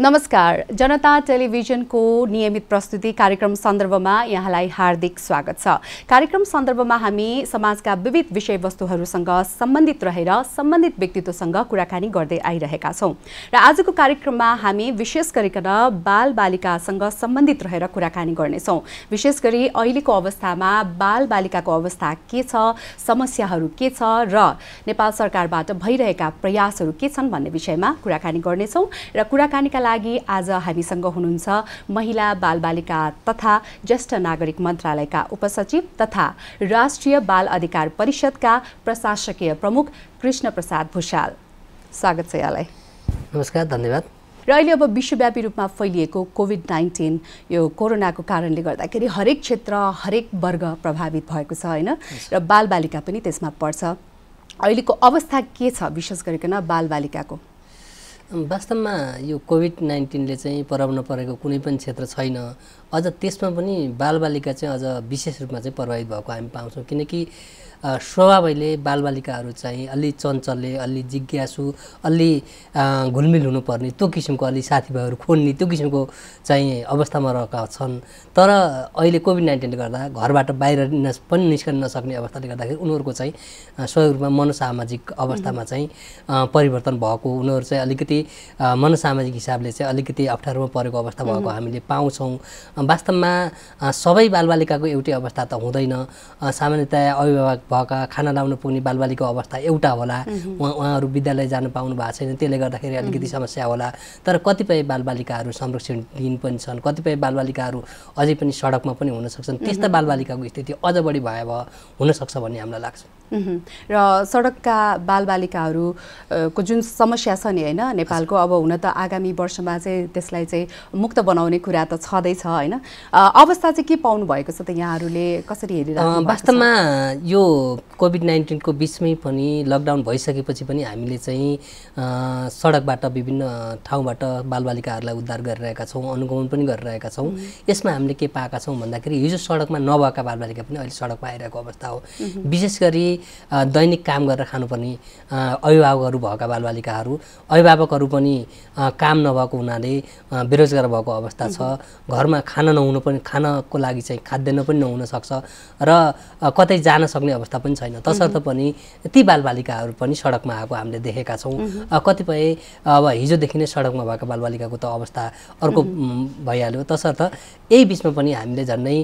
नमस्कार जनता टेलिभिजनको नियमित प्रस्तुति कार्यक्रम सन्दर्भमा यहाँलाई हार्दिक स्वागत छ कार्यक्रम सन्दर्भमा हामी समाजका विविध विषयवस्तुहरूसँग सम्बन्धित रहेर सम्बन्धित व्यक्तित्वसँग कुराकानी गर्दै आइरहेका छौँ र आजको कार्यक्रममा हामी विशेष गरिकन बालबालिकासँग सम्बन्धित रहेर कुराकानी गर्नेछौँ विशेष गरी अहिलेको अवस्थामा बालबालिकाको अवस्था के छ समस्याहरू के छ र नेपाल सरकारबाट भइरहेका प्रयासहरू के छन् भन्ने विषयमा कुराकानी गर्नेछौँ र कुराकानीका लागि आज हामीसँग हुनुहुन्छ महिला बालबालिका तथा ज्येष्ठ नागरिक मन्त्रालयका उपसचिव तथा राष्ट्रिय बाल अधिकार परिषदका प्रशासकीय प्रमुख कृष्ण प्रसाद भूषाल स्वागत छ यहाँलाई नमस्कार धन्यवाद र अहिले अब विश्वव्यापी रूपमा फैलिएको कोभिड नाइन्टिन यो कोरोनाको कारणले गर्दाखेरि हरेक क्षेत्र हरेक वर्ग प्रभावित भएको छ होइन र बालबालिका पनि त्यसमा पर्छ अहिलेको अवस्था के छ विशेष गरिकन बालबालिकाको वास्तवमा यो कोभिड नाइन्टिनले चाहिँ प्रभाव नपरेको कुनै पनि क्षेत्र छैन अझ त्यसमा पनि बालबालिका चाहिँ अझ विशेष रूपमा चाहिँ प्रभावित भएको हामी पाउँछौँ किनकि स्वभावैले बालबालिकाहरू चाहिँ अलि चञ्चले अलि जिज्ञासु अलि घुलमिल हुनुपर्ने त्यो किसिमको अलि साथीभाइहरू खोल्ने त्यो किसिमको चाहिँ अवस्थामा रहेका छन् तर अहिले कोभिड नाइन्टिनले गर्दा घरबाट बाहिर पनि निस्कन नसक्ने अवस्थाले गर्दाखेरि उनीहरूको चाहिँ सहयोग रूपमा मनोसामाजिक अवस्थामा चाहिँ परिवर्तन भएको उनीहरू चाहिँ अलिकति मनोसामाजिक हिसाबले चाहिँ अलिकति अप्ठ्यारोमा परेको अवस्था भएको हामीले पाउँछौँ वास्तवमा सबै बालबालिकाको एउटै अवस्था त हुँदैन सामान्यतया अभिभावक भएका खाना लाउन पुग्ने बालबालिकाको अवस्था एउटा होला उहाँ उहाँहरू विद्यालय जानु पाउनु भएको छैन त्यसले गर्दाखेरि अलिकति समस्या होला तर कतिपय बालबालिकाहरू संरक्षण दिन पनि छन् कतिपय बालबालिकाहरू अझै पनि सडकमा पनि हुन सक्छन् त्यस्ता बालबालिकाको स्थिति अझ बढी भयावह हुनसक्छ भन्ने हामीलाई लाग्छ र सडकका बालबालिकाहरूको जुन समस्या छ नि होइन नेपालको अब हुन त आगामी वर्षमा चाहिँ त्यसलाई चाहिँ मुक्त बनाउने कुरा त छँदैछ होइन अवस्था चाहिँ के पाउनु भएको छ त यहाँहरूले कसरी हेरिरहनु वास्तवमा यो कोभिड नाइन्टिनको बिचमै पनि लकडाउन भइसकेपछि पनि हामीले चाहिँ सडकबाट विभिन्न ठाउँबाट बालबालिकाहरूलाई उद्धार गरिरहेका छौँ अनुगमन पनि गरिरहेका छौँ यसमा हामीले के पाएका छौँ भन्दाखेरि हिजो सडकमा नभएका बालबालिका पनि अहिले सडकमा आइरहेको अवस्था हो विशेष गरी दैनिक काम गरेर खानुपर्ने अभिभावकहरू भएका बालबालिकाहरू अभिभावकहरू पनि काम नभएको हुनाले बेरोजगार भएको अवस्था छ घरमा खाना नहुनु पनि खानाको लागि चाहिँ खाद्यान्न पनि नहुन सक्छ र कतै जान सक्ने अवस्था अवस्था पनि छैन तसर्थ पनि ती बालबालिकाहरू पनि सडकमा आएको हामीले देखेका छौँ कतिपय अब हिजोदेखि नै सडकमा भएका बालबालिकाको त अवस्था अर्को भइहाल्यो तसर्थ यही बिचमा पनि हामीले झन्डै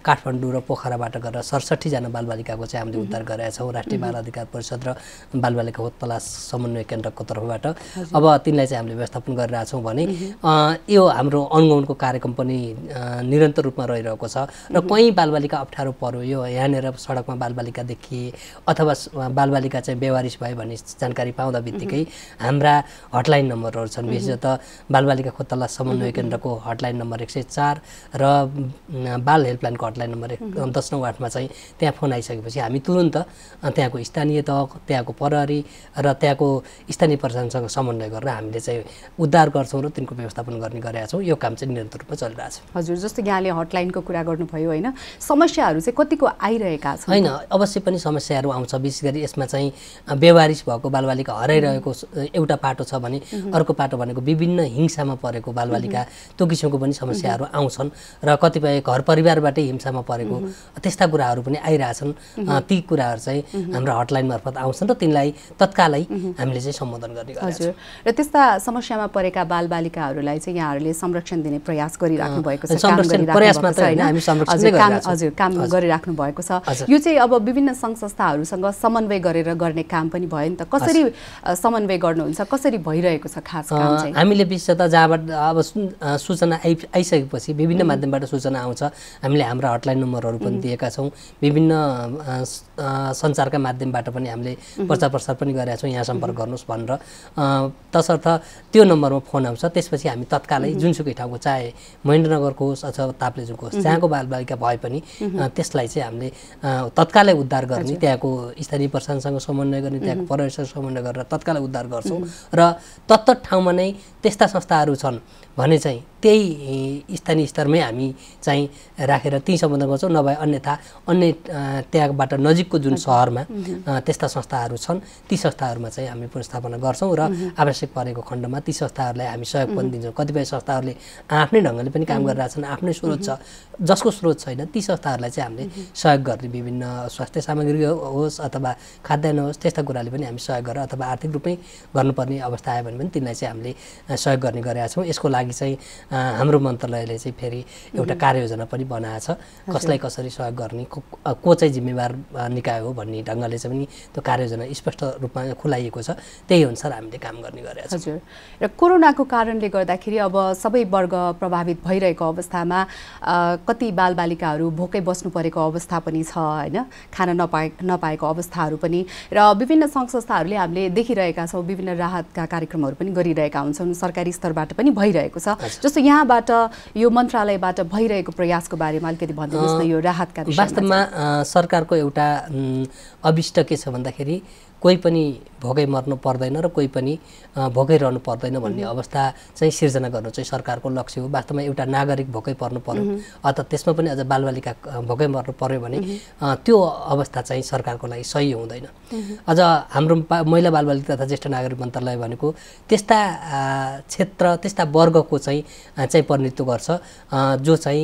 काठमाडौँ र पोखराबाट गरेर सडसठीजना बालबालिकाको चाहिँ हामीले उद्धार गरेका छौँ राष्ट्रिय बाल अधिकार परिषद र बालबालिका उत्पलास समन्वय केन्द्रको तर्फबाट अब तिनलाई चाहिँ हामीले व्यवस्थापन गरिरहेछौँ भने यो हाम्रो अनुगमनको कार्यक्रम पनि निरन्तर रूपमा रहिरहेको छ र कहीँ बालबालिका अप्ठ्यारो पर्यो यो यहाँनिर सडकमा बालबालिका देखिए अथवा बालबालिका चाहिँ बेवारिस भयो भन्ने जानकारी पाउँदा बित्तिकै हाम्रा हटलाइन नम्बरहरू छन् विशेष त बालबालिका खोतला समन्वय केन्द्रको हटलाइन नम्बर एक सय चार र बाल हेल्पलाइनको हटलाइन नम्बर दस नौ आठमा चाहिँ त्यहाँ फोन आइसकेपछि हामी तुरन्त त्यहाँको स्थानीय तह त्यहाँको प्रहरी र त्यहाँको स्थानीय प्रशासनसँग समन्वय गरेर हामीले चाहिँ उद्धार गर्छौँ र तिनको व्यवस्थापन गर्ने गरेका छौँ यो काम चाहिँ निरन्तर रूपमा चलिरहेको छ हजुर जस्तो यहाँले हटलाइनको कुरा गर्नुभयो होइन समस्याहरू चाहिँ कतिको आइरहेका छन् होइन अवश्य पनि समस्याहरू आउँछ विशेष गरी यसमा चाहिँ व्यवहारिस भएको बालबालिका हराइरहेको एउटा पाटो छ भने अर्को पाटो भनेको विभिन्न हिंसामा परेको बालबालिका त्यो किसिमको पनि समस्याहरू आउँछ छन् र कतिपय घर परिवारबाटै हिंसामा परेको त्यस्ता कुराहरू पनि आइरहेछन् ती कुराहरू चाहिँ हाम्रो हटलाइन मार्फत आउँछन् र तिनलाई तत्कालै हामीले चाहिँ सम्बोधन गर्ने हजुर र त्यस्ता समस्यामा परेका बालबालिकाहरूलाई चाहिँ यहाँहरूले संरक्षण दिने प्रयास गरिराख्नु भएको छ प्रयास मात्र होइन हामी संरक्षण हजुर काम गरिराख्नु भएको छ यो चाहिँ अब विभिन्न सङ्घ संस्थाहरूसँग समन्वय गरेर गर्ने काम पनि भयो नि त कसरी समन्वय गर्नुहुन्छ कसरी भइरहेको छ खास हामीले विश्व त जहाँबाट अब सूचना आइ आइसकेपछि विभिन्न माध्यमबाट सूचना आउँछ हामीले हाम्रा हटलाइन नम्बरहरू पनि दिएका छौँ विभिन्न सञ्चारका माध्यमबाट पनि हामीले प्रचार प्रसार पनि गरेका छौँ यहाँ सम्पर्क गर्नुहोस् भनेर तसर्थ त्यो नम्बरमा फोन आउँछ त्यसपछि हामी तत्कालै जुनसुकै ठाउँको चाहे महेन्द्रनगरको होस् अथवा ताप्लेजुङको होस् जहाँको बालबालिका भए पनि त्यसलाई चाहिँ हामीले तत्कालै उद्धार गर्ने त्यहाँको स्थानीय प्रशासनसँग समन्वय गर्ने त्यहाँको प्रवेशसँग समन्वय गरेर तत्कालै उद्धार गर्छौँ र तत्त ठाउँमा नै त्यस्ता संस्थाहरू छन् भने चाहिँ त्यही स्थानीय स्तरमै हामी चाहिँ राखेर ती सम्बन्ध गर्छौँ नभए अन्यथा अन्य त्यहाँबाट नजिक नजिकको जुन सहरमा त्यस्ता संस्थाहरू छन् ती संस्थाहरूमा चाहिँ हामी पुनस्थापना गर्छौँ र आवश्यक परेको खण्डमा ती संस्थाहरूलाई हामी सहयोग पनि दिन्छौँ कतिपय संस्थाहरूले आफ्नै ढङ्गले पनि काम गरिरहेछन् आफ्नै स्रोत छ जसको स्रोत छैन ती संस्थाहरूलाई चाहिँ हामीले सहयोग गर्ने विभिन्न स्वास्थ्य सामग्री होस् अथवा खाद्यान्न होस् त्यस्ता कुराले पनि हामी सहयोग गरेर अथवा आर्थिक रूपमै गर्नुपर्ने अवस्था आयो भने पनि तिनलाई चाहिँ हामीले सहयोग गर्ने गरेका छौँ यसको लागि चाहिँ हाम्रो मन्त्रालयले चाहिँ फेरि एउटा कार्ययोजना पनि बनाएछ कसलाई कसरी सहयोग गर्ने को चाहिँ जिम्मेवार निकाय हो भन्ने ढङ्गले चाहिँ पनि त्यो कार्ययोजना स्पष्ट रूपमा खुलाइएको छ त्यही अनुसार हामीले काम गर्ने गरेका छौँ हजुर र कोरोनाको कारणले गर्दाखेरि अब सबै वर्ग प्रभावित भइरहेको अवस्थामा कति बालबालिकाहरू भोकै बस्नु परेको अवस्था पनि छ होइन खाना नपाए नपाएको अवस्थाहरू पनि र विभिन्न सङ्घ संस्थाहरूले हामीले देखिरहेका छौँ विभिन्न राहतका कार्यक्रमहरू पनि गरिरहेका हुन्छन् सरकारी स्तरबाट पनि भइरहेको छ जस्तो यहाँबाट यो मन्त्रालयबाट भइरहेको प्रयासको बारेमा अलिकति भनिदिनुहोस् न यो राहतका वास्तवमा सरकारको एउटा अभिष्ट के छ भन्दाखेरि कोही पनि भोगै मर्नु पर्दैन र कोही पनि भोकै रहनु पर्दैन भन्ने अवस्था चाहिँ सिर्जना गर्नु चाहिँ सरकारको लक्ष्य हो वास्तवमा एउटा नागरिक भोकै पर्नु पर्यो अथवा त्यसमा पनि अझ बालबालिका भोगै मर्नु पर्यो भने त्यो अवस्था चाहिँ सरकारको लागि सही हुँदैन अझ हाम्रो महिला बालबालिका तथा ज्येष्ठ नागरिक मन्त्रालय भनेको त्यस्ता क्षेत्र त्यस्ता वर्गको चाहिँ चाहिँ प्रतिनिधित्व गर्छ जो चाहिँ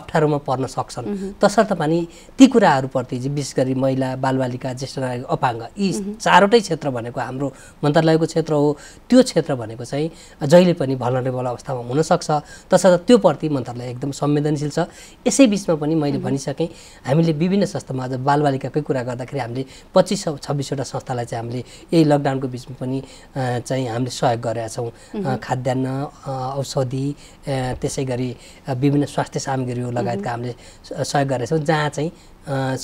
अप्ठ्यारोमा पर्न सक्छन् तसर्थ पनि ती कुराहरूप्रति विशेष गरी महिला बालबालिका ज्येष्ठ नागरिक अपाङ्ग यी चारवटै क्षेत्र क्षेत्र भनेको हाम्रो मन्त्रालयको क्षेत्र हो त्यो क्षेत्र भनेको चाहिँ जहिले पनि भलरेबल अवस्थामा हुनसक्छ तसर्थ त्योप्रति मन्त्रालय एकदम संवेदनशील छ यसै बिचमा पनि मैले भनिसकेँ हामीले विभिन्न संस्थामा आज बालबालिकाकै कुरा गर्दाखेरि हामीले पच्चिस सौ छब्बिसवटा संस्थालाई चाहिँ हामीले यही लकडाउनको बिचमा पनि चाहिँ हामीले सहयोग गरेका छौँ खाद्यान्न औषधि त्यसै गरी विभिन्न स्वास्थ्य सामग्रीहरू लगायतका हामीले सहयोग गरेका छौँ जहाँ चाहिँ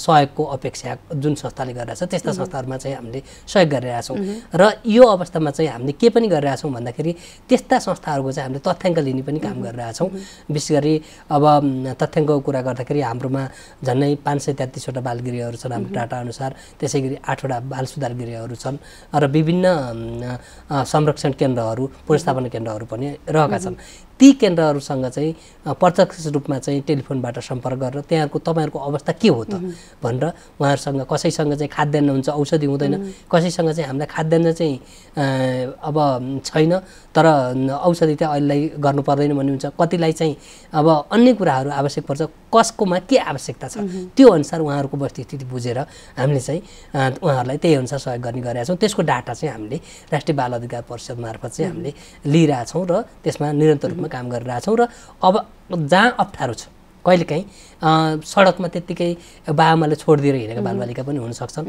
सहयोगको अपेक्षा जुन संस्थाले गरिरहेछ त्यस्ता संस्थाहरूमा चाहिँ हामीले सहयोग गरिरहेछौँ र यो अवस्थामा चाहिँ हामीले के पनि गरिरहेछौँ भन्दाखेरि त्यस्ता संस्थाहरूको चाहिँ हामीले तथ्याङ्क लिने पनि काम गरिरहेछौँ विशेष गरी अब तथ्याङ्कको कुरा गर्दाखेरि हाम्रोमा झन्डै पाँच सय तेत्तिसवटा बालगृहहरू छन् हाम्रो डाटाअनुसार त्यसै गरी आठवटा बाल सुधार गृहहरू छन् र विभिन्न संरक्षण केन्द्रहरू पुनस्थापना केन्द्रहरू पनि रहेका छन् ती केन्द्रहरूसँग चाहिँ प्रत्यक्ष रूपमा चाहिँ टेलिफोनबाट सम्पर्क गरेर त्यहाँको तपाईँहरूको अवस्था के हो त भनेर उहाँहरूसँग कसैसँग चाहिँ खाद्यान्न हुन्छ औषधि हुँदैन कसैसँग चाहिँ हामीलाई खाद्यान्न चाहिँ अब छैन तर औषधि चाहिँ अहिलेलाई गर्नु पर्दैन भन्ने हुन्छ कतिलाई चाहिँ अब अन्य कुराहरू आवश्यक पर्छ कसकोमा के आवश्यकता छ त्यो अनुसार उहाँहरूको वस्तुस्थिति बुझेर हामीले चाहिँ उहाँहरूलाई त्यही अनुसार सहयोग गर्ने गरेका छौँ त्यसको डाटा चाहिँ हामीले राष्ट्रिय बाल अधिकार परिषद मार्फत चाहिँ हामीले लिइरहेछौँ र त्यसमा निरन्तर रूपमा काम गरिरहेछौँ र अब जहाँ अप्ठ्यारो छ कहिलेकाहीँ सडकमा त्यत्तिकै आमाले छोडिदिएर हिँडेका बालबालिका पनि हुनसक्छन्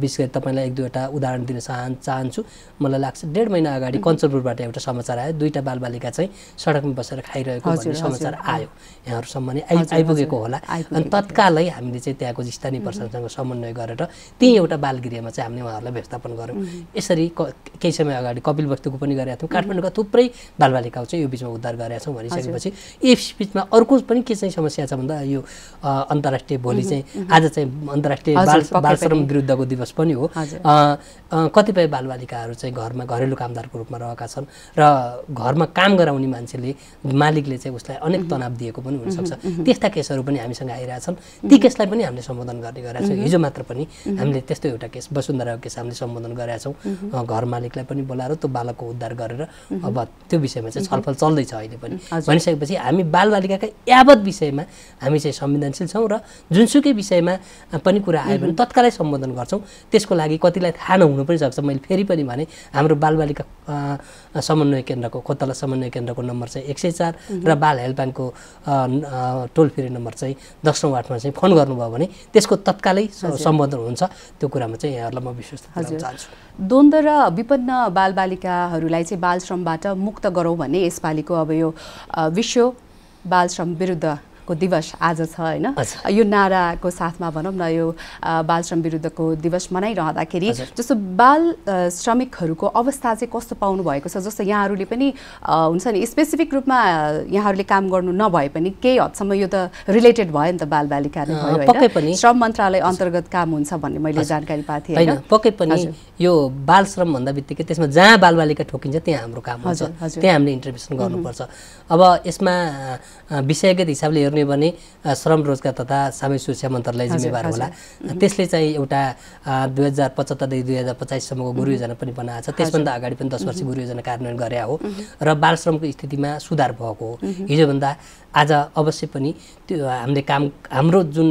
विशेष गरी तपाईँलाई एक दुईवटा उदाहरण दिन चाहन् चाहन्छु मलाई लाग्छ डेढ महिना अगाडि कञ्चनपुरबाट एउटा समाचार आयो दुईवटा बालबालिका चाहिँ सडकमा बसेर खाइरहेको समाचार आयो यहाँहरूसम्म नै आइ आइपुगेको होला अनि तत्कालै हामीले चाहिँ त्यहाँको स्थानीय प्रशासनसँग समन्वय गरेर त्यही एउटा बालगृहमा चाहिँ हामीले उहाँहरूलाई व्यवस्थापन गऱ्यौँ यसरी केही समय अगाडि कपिल वस्तुको पनि गरेका थियौँ काठमाडौँका थुप्रै बालबालिकाहरू चाहिँ यो बिचमा उद्धार गरेका छौँ भनिसकेपछि यस बिचमा अर्को पनि के चाहिँ समस्या छ भन्दा यो अन्तर्राष्ट्रिय भोलि चाहिँ आज चाहिँ अन्तर्राष्ट्रिय बाल श्रम विरुद्धको दिवस पनि हो कतिपय बालबालिकाहरू चाहिँ घरमा घरेलु कामदारको रूपमा रहेका छन् र घरमा काम गराउने मान्छेले मालिकले चाहिँ उसलाई अनेक तनाव दिएको पनि हुनसक्छ त्यस्ता केसहरू पनि हामीसँग आइरहेछन् ती केसलाई पनि हामीले सम्बोधन गर्ने गरेका छौँ हिजो मात्र पनि हामीले त्यस्तो एउटा केस वसुन्धराको केस हामीले सम्बोधन गरेका छौँ घर मालिकलाई पनि बोलाएर त्यो बालकको उद्धार गरेर अब त्यो विषयमा चाहिँ छलफल चल्दैछ अहिले पनि भनिसकेपछि हामी बालबालिकाका यावत विषयमा विषयमा हामी चाहिँ संवेदनशील छौँ र जुनसुकै विषयमा पनि कुरा आयो भने तत्कालै सम्बोधन गर्छौँ त्यसको लागि कतिलाई थाहा नहुनु पनि सक्छ मैले फेरि पनि भने हाम्रो बालबालिका समन्वय केन्द्रको खोतला समन्वय केन्द्रको नम्बर चाहिँ एक सय चार र बाल हेल्पलाइनको टोल फ्री नम्बर चाहिँ दसौँ वार्डमा चाहिँ फोन गर्नुभयो भने त्यसको तत्कालै सम्बोधन हुन्छ त्यो कुरामा चाहिँ यहाँहरूलाई म विश्वास चाहन्छु द्वन्द र विपन्न बालबालिकाहरूलाई चाहिँ बालश्रमबाट मुक्त गरौँ भने यसपालिको अब यो विश्व बालश्रम विरुद्ध को दिवस आज छ होइन यो नाराको साथमा भनौँ न यो बाल श्रम विरुद्धको दिवस मनाइरहँदाखेरि जस्तो बाल श्रमिकहरूको अवस्था चाहिँ कस्तो पाउनु भएको छ जस्तो यहाँहरूले पनि हुन्छ नि स्पेसिफिक रूपमा यहाँहरूले काम गर्नु नभए पनि केही हदसम्म यो त रिलेटेड भयो नि त बाल बालिकाले पक्कै पनि श्रम मन्त्रालय अन्तर्गत काम हुन्छ भन्ने मैले जानकारी पाएको थिएँ होइन पक्कै पनि यो बाल श्रम भन्दा बित्तिकै त्यसमा जहाँ बाल बालिका ठोकिन्छ त्यहाँ हाम्रो काम हुन्छ त्यहाँ हामीले इन्टरभेन्सन गर्नुपर्छ अब यसमा विषयगत हिसाबले हेर्नु गर्ने भने श्रम रोजगार तथा सामूहिक सुरक्षा मन्त्रालय जिम्मेवार होला त्यसले चाहिँ एउटा दुई हजार पचहत्तरदेखि दुई हजार पचाससम्मको गुरु योजना पनि बनाएको छ त्यसभन्दा अगाडि पनि दस वर्ष गुरु योजना कार्यान्वयन गरे हो र बाल श्रमको स्थितिमा सुधार भएको हो हिजोभन्दा आज अवश्य पनि त्यो हामीले काम हाम्रो जुन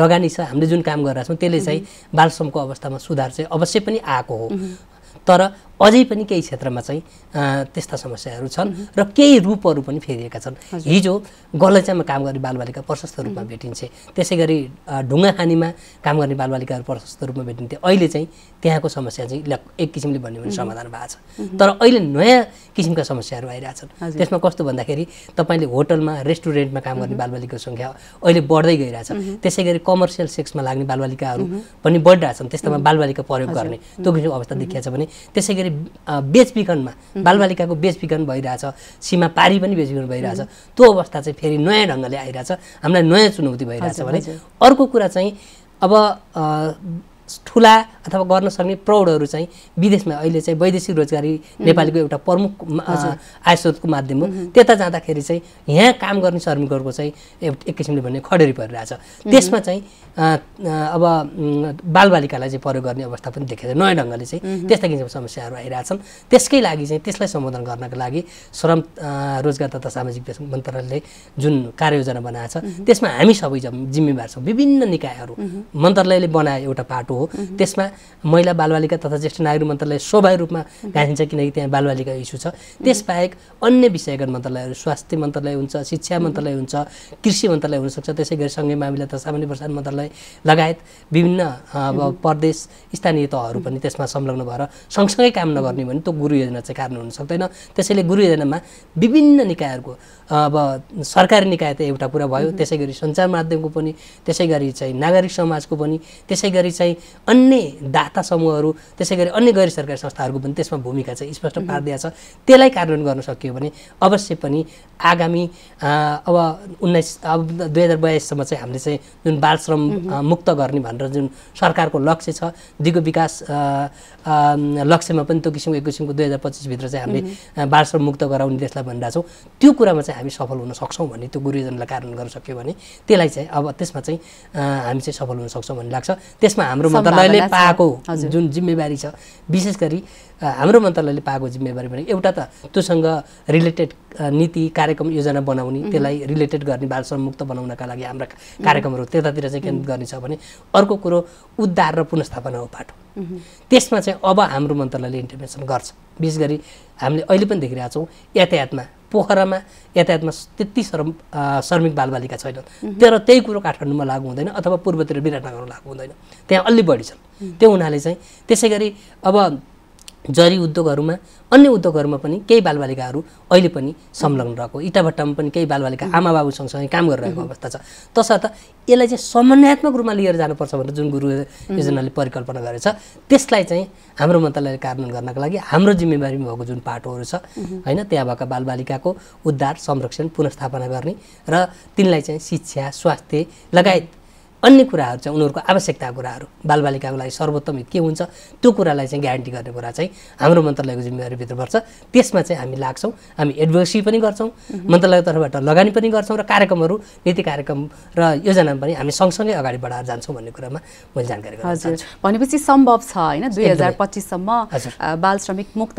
लगानी छ हामीले जुन काम गरिरहेको त्यसले चाहिँ बाल श्रमको अवस्थामा सुधार चाहिँ अवश्य पनि आएको हो तर अझै पनि केही क्षेत्रमा चाहिँ त्यस्ता समस्याहरू छन् र केही रूपहरू पनि फेरिएका छन् हिजो गलैँचामा काम गर्ने बालबालिका प्रशस्त रूपमा भेटिन्थे त्यसै गरी ढुङ्गाखानीमा काम गर्ने बालबालिकाहरू प्रशस्त रूपमा भेटिन्थे अहिले चाहिँ त्यहाँको समस्या चाहिँ एक किसिमले भन्यो भने समाधान भएको छ तर अहिले नयाँ किसिमका समस्याहरू आइरहेछन् त्यसमा कस्तो भन्दाखेरि तपाईँले होटलमा रेस्टुरेन्टमा काम गर्ने बालबालिकाको सङ्ख्या अहिले बढ्दै गइरहेछ त्यसै गरी कमर्सियल सेक्समा लाग्ने बालबालिकाहरू पनि बढिरहेछन् त्यस्तामा बालबालिका प्रयोग गर्ने त्यो किसिमको अवस्था देखिएको छ भने त्यसै गरी अन्तखेरि बेचबिखनमा बालबालिकाको बेचबिखन भइरहेछ सीमा पारी पनि बेचबिखन भइरहेछ त्यो अवस्था चाहिँ फेरि नयाँ ढङ्गले आइरहेछ हामीलाई नयाँ चुनौती भइरहेछ भने अर्को कुरा चाहिँ अब ठुला अथवा गर्न सक्ने प्रौढहरू चाहिँ विदेशमा अहिले चाहिँ वैदेशिक रोजगारी नेपालीको एउटा प्रमुख आयस्रोतको माध्यम हो त्यता जाँदाखेरि चाहिँ यहाँ काम गर्ने श्रमिकहरूको चाहिँ एक किसिमले भन्ने खडेरी परिरहेछ त्यसमा चाहिँ अब बालबालिकालाई चाहिँ प्रयोग गर्ने अवस्था पनि देखिन्छ नयाँ ढङ्गले चाहिँ त्यस्ता किसिमको समस्याहरू आइरहेछन् त्यसकै लागि चाहिँ त्यसलाई सम्बोधन गर्नको लागि श्रम रोजगार तथा सामाजिक मन्त्रालयले जुन कार्ययोजना बनाएको छ त्यसमा हामी सबै जिम्मेवार छौँ विभिन्न निकायहरू मन्त्रालयले बनाए एउटा पाटो हो त्यसमा महिला बालबालिका तथा ज्येष्ठ नागरिक मन्त्रालय स्वाभाविक रूपमा गाहिन्छ किनकि त्यहाँ बालबालिका इस्यु छ त्यसबाहेक अन्य विषयगत मन्त्रालयहरू स्वास्थ्य मन्त्रालय हुन्छ शिक्षा मन्त्रालय हुन्छ कृषि मन्त्रालय हुनसक्छ त्यसै गरी सँगै मामिला तथा सामान्य प्रसारण मन्त्रालय लगायत विभिन्न अब प्रदेश स्थानीय तहहरू पनि त्यसमा संलग्न भएर सँगसँगै काम नगर्ने भने त्यो गुरु योजना चाहिँ कारण हुन सक्दैन त्यसैले गुरु योजनामा विभिन्न निकायहरूको अब सरकारी निकाय त एउटा कुरा भयो त्यसै गरी सञ्चार माध्यमको पनि त्यसै गरी चाहिँ नागरिक समाजको पनि त्यसै गरी चाहिँ अन्य दाता समूहहरू त्यसै गरी अन्य गैर सरकारी संस्थाहरूको पनि त्यसमा भूमिका चाहिँ स्पष्ट पारिदिया छ त्यसलाई कार्यान्वयन गर्न सकियो भने अवश्य पनि आगामी अब उन्नाइस अब दुई हजार बयाससम्म चाहिँ हामीले चाहिँ जुन बाल श्रम मुक्त गर्ने भनेर जुन सरकारको लक्ष्य छ दिगो विकास लक्ष्यमा पनि त्यो किसिमको एक किसिमको दुई हजार पच्चिसभित्र चाहिँ हामीले बाल श्रम मुक्त गराउने देशलाई भनिरहेको छौँ त्यो कुरामा चाहिँ हामी सफल हुन सक्छौँ भन्ने त्यो गुरुजनलाई कार्यान्वयन गर्न सक्यो भने त्यसलाई चाहिँ अब त्यसमा चाहिँ हामी चाहिँ सफल हुन सक्छौँ भन्ने लाग्छ त्यसमा हाम्रो मन्त्रालयले पाएको जुन जिम्मेवारी छ विशेष गरी हाम्रो मन्त्रालयले पाएको जिम्मेवारी भनेको एउटा त त्योसँग रिलेटेड नीति कार्यक्रम योजना बनाउने त्यसलाई रिलेटेड गर्ने मुक्त बनाउनका लागि हाम्रा कार्यक्रमहरू त्यतातिर चाहिँ केन्द्रित छ भने अर्को कुरो उद्धार र पुनस्थापना हो पाटो त्यसमा चाहिँ अब हाम्रो मन्त्रालयले इन्टरभेन्सन गर्छ विशेष गरी हामीले अहिले पनि देखिरहेछौँ यातायातमा पोखरामा यातायातमा त्यति श्रम श्रमिक बालबालिका छैनन् तर त्यही कुरो काठमाडौँमा लागु हुँदैन अथवा पूर्वतिर विराटनगरमा लागु हुँदैन त्यहाँ अलि बढी छन् त्यो हुनाले चाहिँ त्यसै गरी अब जरी उद्योगहरूमा अन्य उद्योगहरूमा पनि केही बालबालिकाहरू अहिले पनि संलग्न रहेको इटाभट्टामा पनि केही बालबालिका आमा बाबु सँगसँगै काम गरिरहेको अवस्था छ तसर्थ यसलाई चाहिँ समन्वयात्मक रूपमा लिएर जानुपर्छ भनेर जुन गुरु योजनाले परिकल्पना गरेछ त्यसलाई चाहिँ हाम्रो मन्त्रालयले कार्यान्वयन गर्नको लागि हाम्रो जिम्मेवारीमा भएको जुन पाटोहरू छ होइन त्यहाँ भएका बालबालिकाको उद्धार संरक्षण पुनर्स्थापना गर्ने र तिनलाई चाहिँ शिक्षा स्वास्थ्य लगायत अन्य कुराहरू चाहिँ उनीहरूको आवश्यकता कुराहरू बालबालिकाको लागि सर्वोत्तम के हुन्छ त्यो कुरालाई चाहिँ ग्यारेन्टी गर्ने कुरा चाहिँ हाम्रो मन्त्रालयको जिम्मेवारीभित्र पर्छ त्यसमा चाहिँ हामी लाग्छौँ हामी एडभोकेसी पनि गर्छौँ मन्त्रालयको तर्फबाट लगानी पनि गर्छौँ र कार्यक्रमहरू नीति कार्यक्रम र योजना पनि हामी सँगसँगै अगाडि बढाएर जान्छौँ भन्ने कुरामा मैले जानकारी हजुर भनेपछि सम्भव छ होइन दुई हजार पच्चिससम्म बाल श्रमिक मुक्त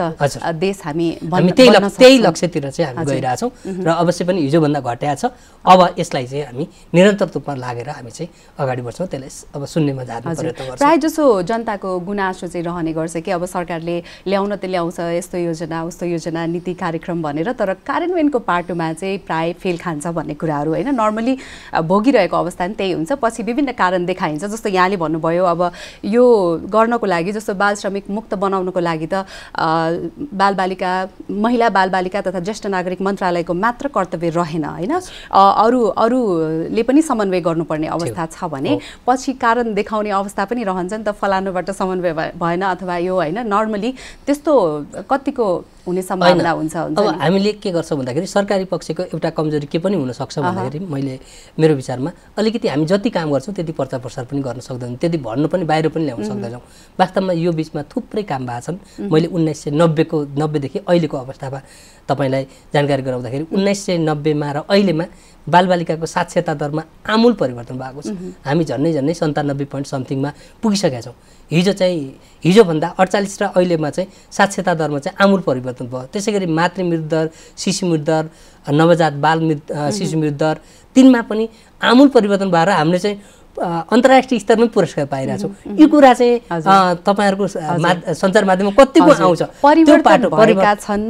देश हामी हामी त्यही त्यही लक्ष्यतिर चाहिँ हामी गइरहेछौँ र अवश्य पनि हिजोभन्दा घट्या छ अब यसलाई चाहिँ हामी निरन्तर रूपमा लागेर हामी चाहिँ अगाडि बढ्छौँ त्यसलाई अब सुन्ने मजा प्रायः जसो जनताको गुनासो चाहिँ रहने गर्छ कि अब सरकारले ल्याउन त ल्याउँछ यस्तो योजना उस्तो योजना नीति कार्यक्रम भनेर तर कार्यान्वयनको पाटोमा चाहिँ प्राय फेल खान्छ भन्ने कुराहरू होइन नर्मली भोगिरहेको अवस्था पनि त्यही हुन्छ पछि विभिन्न कारण देखाइन्छ जस्तो यहाँले भन्नुभयो अब यो गर्नको लागि जस्तो बाल श्रमिक मुक्त बनाउनको लागि त बालबालिका महिला बालबालिका तथा ज्येष्ठ नागरिक मन्त्रालयको मात्र कर्तव्य रहेन होइन अरू अरूले पनि समन्वय गर्नुपर्ने अवस्था छ भने पछि कारण देखाउने अवस्था पनि रहन्छ नि त फलानुबाट समन्वय भएन अथवा यो होइन नर्मली त्यस्तो कतिको हुने सम्भावना हुन्छ अब हामीले के गर्छौँ भन्दाखेरि सरकारी पक्षको एउटा कमजोरी के पनि हुनसक्छ भन्दाखेरि मैले मेरो विचारमा अलिकति हामी जति काम गर्छौँ त्यति प्रचार प्रसार पनि गर्न सक्दैनौँ त्यति भन्नु पनि बाहिर पनि ल्याउन सक्दैनौँ वास्तवमा यो बिचमा थुप्रै काम भएको छन् मैले उन्नाइस सय नब्बेको नब्बेदेखि अहिलेको अवस्थामा तपाईँलाई जानकारी गराउँदाखेरि उन्नाइस सय नब्बेमा र अहिलेमा बालबालिकाको साक्षरता दरमा आमूल परिवर्तन भएको छ हामी झन्नै झन्नै सन्तानब्बे पोइन्ट समथिङमा पुगिसकेका छौँ हिजो चाहिँ हिजोभन्दा अडचालिस र अहिलेमा चाहिँ साक्षरता दरमा चाहिँ आमूल परिवर्तन परिवर्तन भयो त्यसै गरी मातृ मृत्युदर शिशु मृत्युदर नवजात बाल मृत्यु शिशु मृत्युदर तिनमा पनि आमूल परिवर्तन भएर हामीले चाहिँ अन्तर्राष्ट्रिय स्तरमा पुरस्कार पाइरहेको छौँ यो कुरा चाहिँ तपाईँहरूको सञ्चार माध्यममा कतिको आउँछ छन्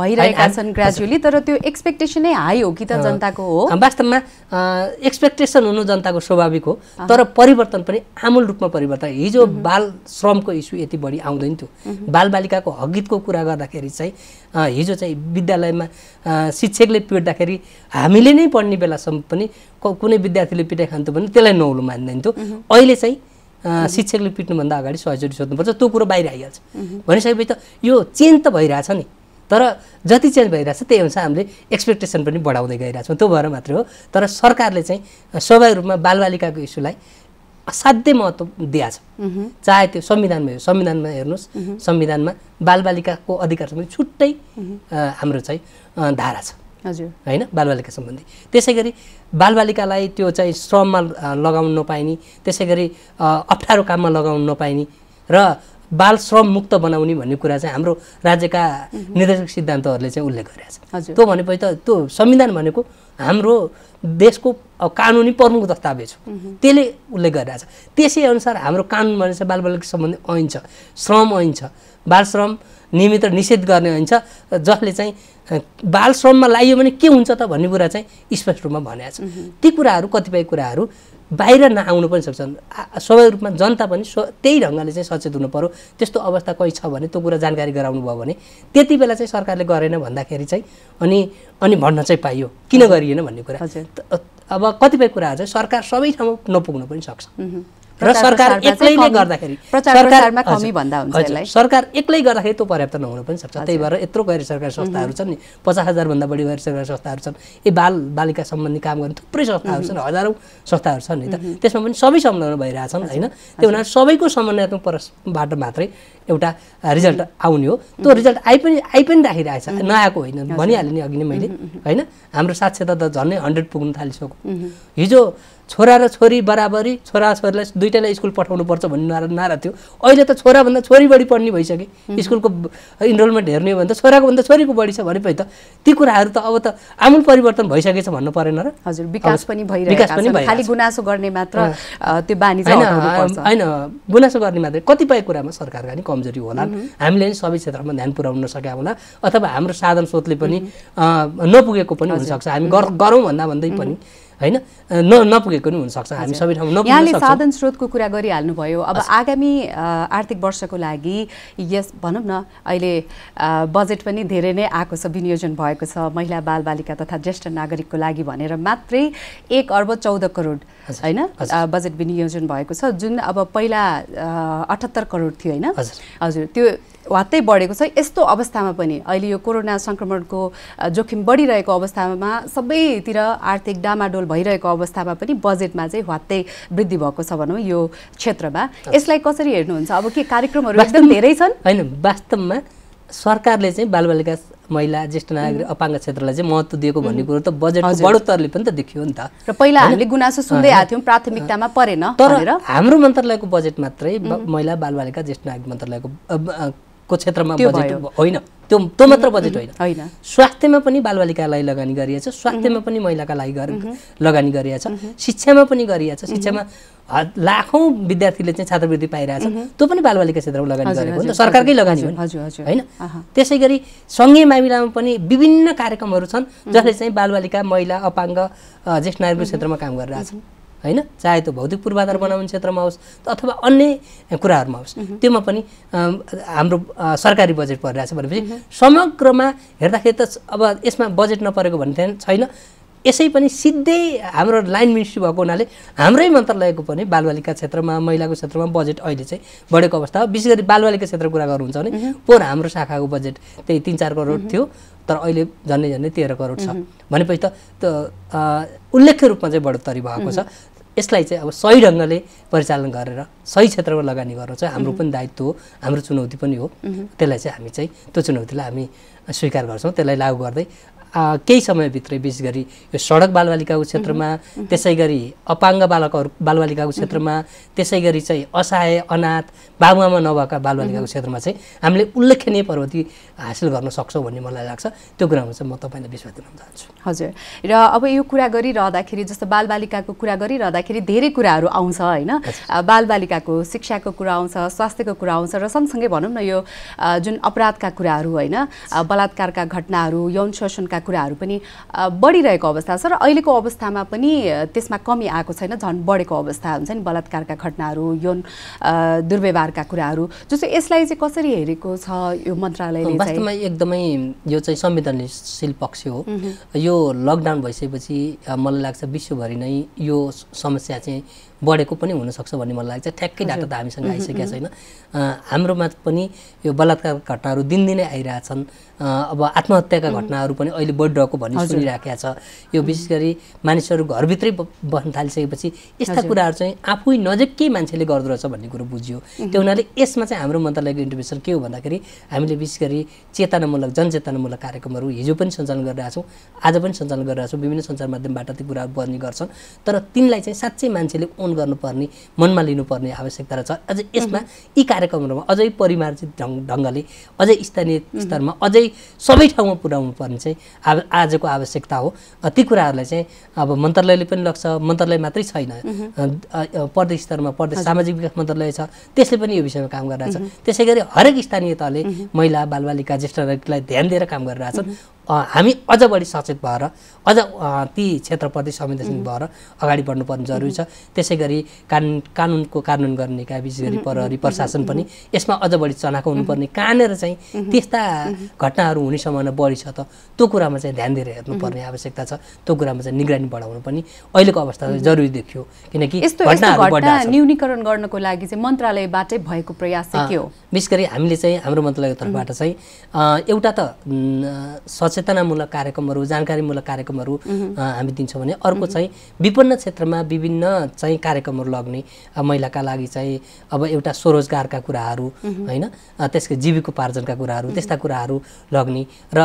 भइरहेका छन् ग्रेजुअली तर त्यो एक्सपेक्टेसनै हाई हो कि त जनताको हो वास्तवमा एक्सपेक्टेसन हुनु जनताको स्वाभाविक हो तर परिवर्तन पनि आमूल रूपमा परिवर्तन हिजो बाल श्रमको इस्यु यति बढी आउँदैन थियो बालबालिकाको हकितको कुरा गर्दाखेरि चाहिँ हिजो चाहिँ विद्यालयमा शिक्षकले पिट्दाखेरि हामीले नै पढ्ने बेलासम्म पनि कुनै विद्यार्थीले पिटाइ खान्थ्यो भने त्यसलाई नौलो थियो अहिले चाहिँ शिक्षकले पिट्नुभन्दा अगाडि सहजरी सोध्नुपर्छ त्यो कुरो बाहिर आइहाल्छ भनिसकेपछि त यो चेन्ज त भइरहेछ नि तर जति चेन्ज भइरहेछ त्यही अनुसार हामीले एक्सपेक्टेसन पनि बढाउँदै गइरहेछौँ त्यो भएर मात्रै हो तर सरकारले चाहिँ स्वाभाविक रूपमा बालबालिकाको इस्युलाई असाध्य महत्त्व दिएको छ चाहे त्यो संविधानमा हेर्नु संविधानमा हेर्नुहोस् संविधानमा बालबालिकाको अधिकार सम्बन्धी छुट्टै हाम्रो चाहिँ धारा छ हजुर होइन बालबालिका सम्बन्धी त्यसै गरी बालबालिकालाई त्यो चाहिँ श्रममा लगाउनु नपाइने त्यसै गरी अप्ठ्यारो काममा लगाउनु नपाइने र बाल श्रम मुक्त बनाउने भन्ने कुरा चाहिँ हाम्रो राज्यका निर्देशक सिद्धान्तहरूले चाहिँ उल्लेख गरिरहेको छ त्यो भनेपछि त त्यो संविधान भनेको हाम्रो देशको कानुनी प्रमुख दस्तावेज हो त्यसले उल्लेख गरिरहेछ त्यसै अनुसार हाम्रो कानुन भने चाहिँ बालबालिका सम्बन्धी ऐन छ श्रम ऐन छ बाल श्रम नियमित निषेध गर्ने ऐन छ जसले चाहिँ बाल श्रममा लाइयो भने के हुन्छ त भन्ने कुरा चाहिँ स्पष्ट रूपमा भनेको छ ती कुराहरू कतिपय कुराहरू बाहिर नआउनु पनि सक्छन् स्वाभाविक रूपमा जनता पनि स्व त्यही ढङ्गले चाहिँ सचेत हुनु पऱ्यो त्यस्तो अवस्था कोही छ भने त्यो कुरा जानकारी गराउनु भयो भने त्यति बेला चाहिँ सरकारले गरेन भन्दाखेरि चाहिँ अनि अनि भन्न चाहिँ पाइयो किन गरिएन भन्ने कुरा अब कतिपय कुराहरू चाहिँ सरकार सबै ठाउँमा नपुग्नु पनि सक्छ र सरकार एक्लैले गर्दाखेरि सरकार एक्लै गर्दाखेरि त्यो पर्याप्त नहुन पनि सक्छ त्यही भएर यत्रो गैर सरकारी संस्थाहरू छन् नि पचास हजारभन्दा बढी गैर सरकारी संस्थाहरू छन् यी बाल बालिका सम्बन्धी काम गर्ने थुप्रै संस्थाहरू छन् हजारौँ संस्थाहरू छन् नि त त्यसमा पनि सबै संलग्न भइरहेछन् होइन त्यो हुनाले सबैको समन्वयात्मक परसबाट मात्रै एउटा रिजल्ट आउने हो त्यो रिजल्ट आइ पनि आइ पनि राखिरहेछ नआएको होइन भनिहालेँ नि अघि नै मैले होइन हाम्रो साक्षरता त झन्नै हन्ड्रेड पुग्नु थालिसक्यो हिजो छोरा र छोरी बराबरी छोरा छोरीलाई दुइटैलाई स्कुल पठाउनुपर्छ भन्ने नारा नारा थियो अहिले त छोराभन्दा छोरी बढी पढ्ने भइसके स्कुलको इनरोलमेन्ट हेर्ने हो भने त छोराको भन्दा छोरीको बढी छ भने पै त ती कुराहरू त अब त आमूल परिवर्तन भइसकेछ भन्नु परेन र हजुर विकास पनि भइरहेको खालि गुनासो गर्ने मात्र त्यो बानी होइन होइन गुनासो गर्ने मात्र कतिपय कुरामा सरकारका नि कमजोरी होला हामीले नि सबै क्षेत्रमा ध्यान पुर्याउन नसकेका होला अथवा हाम्रो साधन स्रोतले पनि नपुगेको पनि हुनसक्छ हामी गरौँ भन्दा भन्दै पनि होइन न नपुगेको पनि हुनसक्छ हामी सबै ठाउँमा यहाँले साधन स्रोतको कुरा गरिहाल्नुभयो अब आगामी आर्थिक वर्षको लागि यस भनौँ न अहिले बजेट पनि धेरै नै आएको छ विनियोजन भएको छ महिला बालबालिका तथा ज्येष्ठ नागरिकको लागि भनेर मात्रै एक अर्ब चौध करोड होइन बजेट विनियोजन भएको छ जुन अब पहिला अठहत्तर करोड थियो होइन हजुर त्यो वात्तै बढेको छ यस्तो अवस्थामा पनि अहिले यो कोरोना सङ्क्रमणको जोखिम बढिरहेको अवस्थामा सबैतिर आर्थिक डामाडोल भइरहेको अवस्थामा पनि बजेटमा चाहिँ वात्तै वृद्धि भएको छ भनौँ यो क्षेत्रमा यसलाई कसरी हेर्नुहुन्छ अब के कार्यक्रमहरू एकदम धेरै छन् होइन वास्तवमा सरकारले चाहिँ बालबालिका महिला ज्येष्ठ नागरिक अपाङ्ग क्षेत्रलाई चाहिँ महत्त्व दिएको भन्ने कुरो त बजेटको बढोत्तरले पनि त देखियो नि त र पहिला हामीले गुनासो सुन्दै आएको थियौँ प्राथमिकतामा परेन तर हाम्रो मन्त्रालयको बजेट मात्रै महिला बालबालिका ज्येष्ठ नागरिक मन्त्रालयको को क्षेत्रमा बजेट होइन त्यो त्यो मात्र बजेट होइन स्वास्थ्यमा पनि बालबालिकालाई लगानी गरिएको छ स्वास्थ्यमा पनि महिलाका लागि लगानी गरिएको छ शिक्षामा पनि गरिएको छ शिक्षामा लाखौँ विद्यार्थीले चाहिँ छात्रवृत्ति पाइरहेछ त्यो पनि बालबालिका क्षेत्रमा लगानी गरेको हो नि सरकारकै लगानी हो होइन त्यसै गरी सङ्घीय मामिलामा पनि विभिन्न कार्यक्रमहरू छन् जसले चाहिँ बालबालिका महिला अपाङ्ग ज्येष्ठ नागरिक क्षेत्रमा काम गरिरहेछ होइन चाहे त्यो भौतिक पूर्वाधार बनाउने क्षेत्रमा होस् अथवा अन्य कुराहरूमा होस् त्योमा पनि हाम्रो सरकारी बजेट परिरहेछ भनेपछि समग्रमा हेर्दाखेरि त अब यसमा बजेट नपरेको भन्ने छैन यसै पनि सिधै हाम्रो लाइन मिनिस्ट्री भएको हुनाले हाम्रै मन्त्रालयको पनि बालबालिका क्षेत्रमा महिलाको क्षेत्रमा बजेट अहिले चाहिँ बढेको अवस्था हो विशेष गरी बालबालिका क्षेत्रको कुरा गर्नुहुन्छ भने पोहोर हाम्रो शाखाको बजेट त्यही तिन चार करोड थियो तर अहिले झन्डै झन्डै तेह्र करोड छ भनेपछि त उल्लेख्य रूपमा चाहिँ बढोत्तरी भएको छ यसलाई चाहिँ अब सही ढङ्गले परिचालन गरेर सही क्षेत्रमा लगानी गर्नु चाहिँ हाम्रो पनि दायित्व हो हाम्रो चुनौती पनि हो त्यसलाई चाहिँ हामी चाहिँ त्यो चुनौतीलाई हामी स्वीकार गर्छौँ त्यसलाई लागू गर्दै केही समयभित्रै विशेष गरी यो सडक बालबालिकाको क्षेत्रमा त्यसै गरी अपाङ्ग बालकहरू बालबालिकाको क्षेत्रमा त्यसै गरी चाहिँ असहाय अनाथ बाबुआमा नभएका बालबालिकाको क्षेत्रमा चाहिँ हामीले उल्लेखनीय प्रगति हासिल गर्न सक्छौँ भन्ने मलाई लाग्छ त्यो कुरामा चाहिँ म तपाईँलाई विश्वास दिन चाहन्छु हजुर र अब यो कुरा गरिरहँदाखेरि जस्तो बालबालिकाको कुरा गरिरहँदाखेरि धेरै कुराहरू आउँछ होइन बालबालिकाको शिक्षाको कुरा आउँछ स्वास्थ्यको कुरा आउँछ र सँगसँगै भनौँ न यो जुन अपराधका कुराहरू होइन बलात्कारका घटनाहरू यौन शोषणका कुराहरू पनि बढिरहेको अवस्था छ र अहिलेको अवस्थामा पनि त्यसमा कमी आएको छैन झन् बढेको अवस्था हुन्छ नि बलात्कारका घटनाहरू यौन दुर्व्यवहारका कुराहरू जो चाहिँ यसलाई चाहिँ कसरी हेरेको छ यो मन्त्रालयले वास्तवमा एकदमै यो चाहिँ संवेदनशील पक्ष हो यो लकडाउन भइसकेपछि मलाई लाग्छ विश्वभरि नै यो समस्या चाहिँ बढेको पनि हुनसक्छ भन्ने मलाई लाग्छ ठ्याक्कै डाटा त हामीसँग आइसकेका छैन हाम्रोमा पनि यो बलात्कारका घटनाहरू दिनदिनै आइरहेछन् अब आत्महत्याका घटनाहरू पनि अहिले बढिरहेको भन्ने सुनिराखेका छ यो विशेष गरी मानिसहरू घरभित्रै बस्न थालिसकेपछि यस्ता कुराहरू चाहिँ आफै नजिकै मान्छेले गर्दोरहेछ भन्ने कुरो बुझियो त्यो हुनाले यसमा चाहिँ हाम्रो मन्त्रालयको इन्टरभेसन के हो भन्दाखेरि हामीले विशेष गरी चेतनामूलक जनचेतनामूलक कार्यक्रमहरू हिजो पनि सञ्चालन गरिरहेछौँ आज पनि सञ्चालन गरिरहेछौँ विभिन्न सञ्चार माध्यमबाट ती कुराहरू बन्ने गर्छन् तर तिनलाई चाहिँ साँच्चै मान्छेले ग्रहण गर्नुपर्ने मनमा लिनुपर्ने आवश्यकता रहेछ अझ यसमा यी कार्यक्रमहरूमा अझै परिमार्जित ढङ्ग ढङ्गले अझै स्थानीय स्तरमा अझै सबै ठाउँमा पुर्याउनु पर्ने चाहिँ आव आजको आवश्यकता हो ती कुराहरूलाई चाहिँ अब मन्त्रालयले पनि लग्छ मन्त्रालय मात्रै छैन प्रदेश स्तरमा प्रदेश सामाजिक विकास मन्त्रालय छ त्यसले पनि यो विषयमा काम गरिरहेछ त्यसै गरी हरेक स्थानीय तहले महिला बालबालिका नागरिकलाई ध्यान दिएर काम गरिरहेछन् हामी अझ बढी सचेत भएर अझ ती क्षेत्रप्रति संवेदनशील भएर अगाडि बढ्नु पर्ने जरुरी छ त्यसै गरी कानुन कानुनको कानुन गर्ने का विशेष गरी प्रहरी प्रशासन पनि यसमा अझ बढी चनाको हुनुपर्ने कहाँनिर चाहिँ त्यस्ता घटनाहरू हुने सम्भावना बढी छ त त्यो कुरामा चाहिँ ध्यान दिएर हेर्नुपर्ने आवश्यकता छ त्यो कुरामा चाहिँ निगरानी बढाउनु पनि अहिलेको अवस्था जरुरी देखियो किनकि न्यूनीकरण गर्नको लागि चाहिँ मन्त्रालयबाटै भएको प्रयास के हो विशेष गरी हामीले चाहिँ हाम्रो मन्त्रालयको तर्फबाट चाहिँ एउटा त सचेतनामूलक कार्यक्रमहरू जानकारीमूलक कार्यक्रमहरू हामी दिन्छौँ भने अर्को चाहिँ विपन्न क्षेत्रमा विभिन्न चाहिँ कार्यक्रमहरू लग्ने महिलाका लागि चाहिँ अब एउटा स्वरोजगारका कुराहरू होइन त्यसको जीविकोपार्जनका कुराहरू त्यस्ता कुराहरू लग्ने र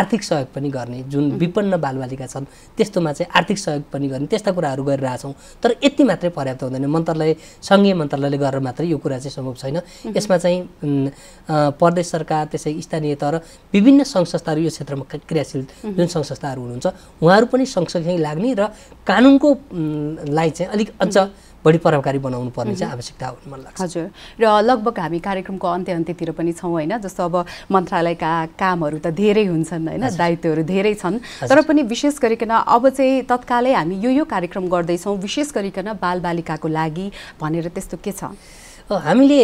आर्थिक सहयोग पनि गर्ने जुन विपन्न बालबालिका छन् त्यस्तोमा चाहिँ आर्थिक सहयोग पनि गर्ने त्यस्ता कुराहरू गरिरहेछौँ तर यति मात्रै पर्याप्त हुँदैन मन्त्रालय सङ्घीय मन्त्रालयले गरेर मात्रै यो कुरा चाहिँ सम्भव छैन यसमा चाहिँ प्रदेश सरकार त्यसै स्थानीय तह र विभिन्न सङ्घ संस्थाहरू यो क्षेत्र क्षेत्रमा क्रियाशील जुन सङ्घ संस्थाहरू हुनुहुन्छ उहाँहरू पनि सँगसँगै लाग्ने र कानुनको लाई चाहिँ अलिक अझ बढी प्रभावकारी बनाउनु पर्ने चाहिँ आवश्यकता हुनु मन लाग्छ हजुर र लगभग हामी कार्यक्रमको अन्त्य अन्त्यतिर पनि छौँ होइन जस्तो अब मन्त्रालयका कामहरू त धेरै हुन्छन् होइन दायित्वहरू धेरै छन् तर पनि विशेष गरिकन अब चाहिँ तत्कालै हामी यो यो कार्यक्रम गर्दैछौँ विशेष गरिकन बालबालिकाको लागि भनेर त्यस्तो के छ हामीले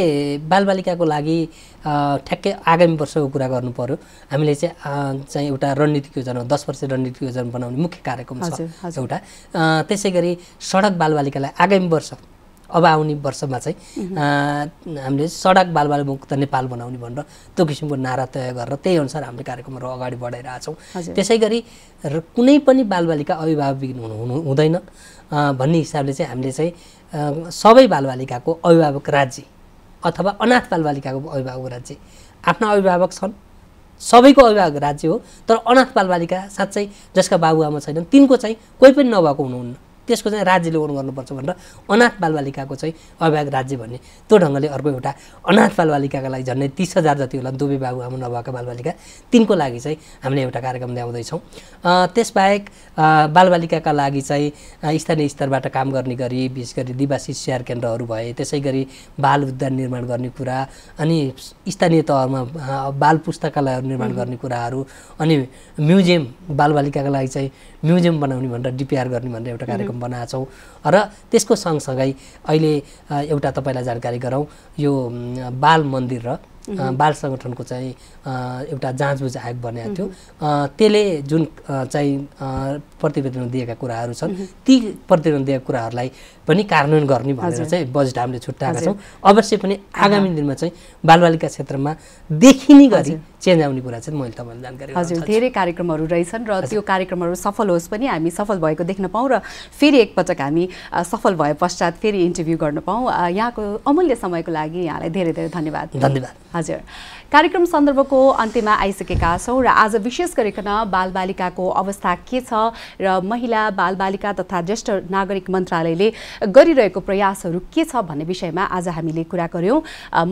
बालबालिकाको लागि ठ्याक्कै आगामी वर्षको कुरा गर्नु पऱ्यो हामीले चाहिँ चाहिँ एउटा रणनीतिक योजना दस वर्ष रणनीतिक योजना बनाउने मुख्य कार्यक्रम छ एउटा त्यसै गरी सडक बालबालिकालाई आगामी वर्ष अब आउने वर्षमा चाहिँ हामीले सडक बालबाल मुक्त नेपाल बनाउने भनेर त्यो किसिमको नारा तय गरेर त्यही अनुसार हामीले कार्यक्रमहरू अगाडि बढाइरहेछौँ त्यसै गरी र कुनै पनि बालबालिका अभिभावक हुनु हुँदैन भन्ने हिसाबले चाहिँ हामीले चाहिँ सबै बालबालिकाको अभिभावक राज्य अथवा अनाथ बालबालिकाको अभिभावक राज्य आफ्ना अभिभावक छन् सबैको अभिभावक राज्य हो तर अनाथ बालबालिका साँच्चै जसका बाबुआमा छैनन् तिनको चाहिँ कोही पनि नभएको हुनुहुन्न त्यसको चाहिँ राज्यले ओन गर्नुपर्छ भनेर अनाथ बालबालिकाको चाहिँ अभिभावक राज्य भन्ने त्यो ढङ्गले अर्को एउटा अनाथ बालबालिकाको लागि झन्डै तिस हजार जति होला दुबे बाबु आमा नभएका बालबालिका तिनको लागि चाहिँ हामीले एउटा कार्यक्रम ल्याउँदैछौँ त्यसबाहेक बालबालिकाका लागि चाहिँ स्थानीय स्तरबाट काम गर्ने गरी विशेष गरी दिवासी स्याहार केन्द्रहरू भए त्यसै गरी बाल उद्यान निर्माण गर्ने कुरा अनि स्थानीय तहमा बाल पुस्तकालयहरू निर्माण गर्ने कुराहरू अनि म्युजियम बालबालिकाका लागि चाहिँ म्युजियम बनाउने भनेर डिपिआर गर्ने भनेर एउटा कार्यक्रम कार्यक्रम बनाएको छौँ र त्यसको सँगसँगै अहिले एउटा तपाईँलाई जानकारी गरौँ यो बाल मन्दिर र बाल सङ्गठनको चाहिँ एउटा जाँचबुझ आयोग बनाएको थियो त्यसले जुन चाहिँ प्रतिवेदन दिएका कुराहरू छन् ती प्रतिवेदन दिएका कुराहरूलाई पनि कार्यान्वयन गर्ने भनेर चाहिँ बजेट हामीले छुट्याएका छौँ अवश्य पनि आगामी दिनमा चाहिँ बालबालिका क्षेत्रमा देखिने गरी चेन्ज आउने कुरा चाहिँ मैले तपाईँलाई जानकारी हजुर धेरै कार्यक्रमहरू रहेछन् र त्यो कार्यक्रमहरू सफल होस् पनि हामी सफल भएको देख्न पाउँ र फेरि एकपटक हामी सफल भए पश्चात फेरि इन्टरभ्यू गर्न पाउँ यहाँको अमूल्य समयको लागि यहाँलाई धेरै धेरै धन्यवाद धन्यवाद हजुर कार्यक्रम सन्दर्भको अन्त्यमा आइसकेका छौँ र आज विशेष गरिकन बालबालिकाको अवस्था के छ र महिला बालबालिका तथा ज्येष्ठ नागरिक मन्त्रालयले गरिरहेको प्रयासहरू के छ भन्ने विषयमा आज हामीले कुरा गऱ्यौँ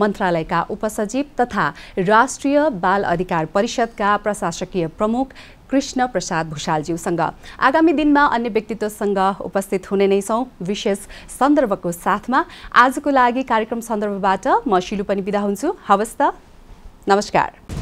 मन्त्रालयका उपसचिव तथा राष्ट्रिय बाल अधिकार परिषदका प्रशासकीय प्रमुख कृष्ण प्रसाद भूषालज्यूसँग आगामी दिनमा अन्य व्यक्तित्वसँग उपस्थित हुने नै छौँ विशेष सन्दर्भको साथमा आजको लागि कार्यक्रम सन्दर्भबाट म शिलु पनि बिदा हुन्छु हवस् त नमस्कार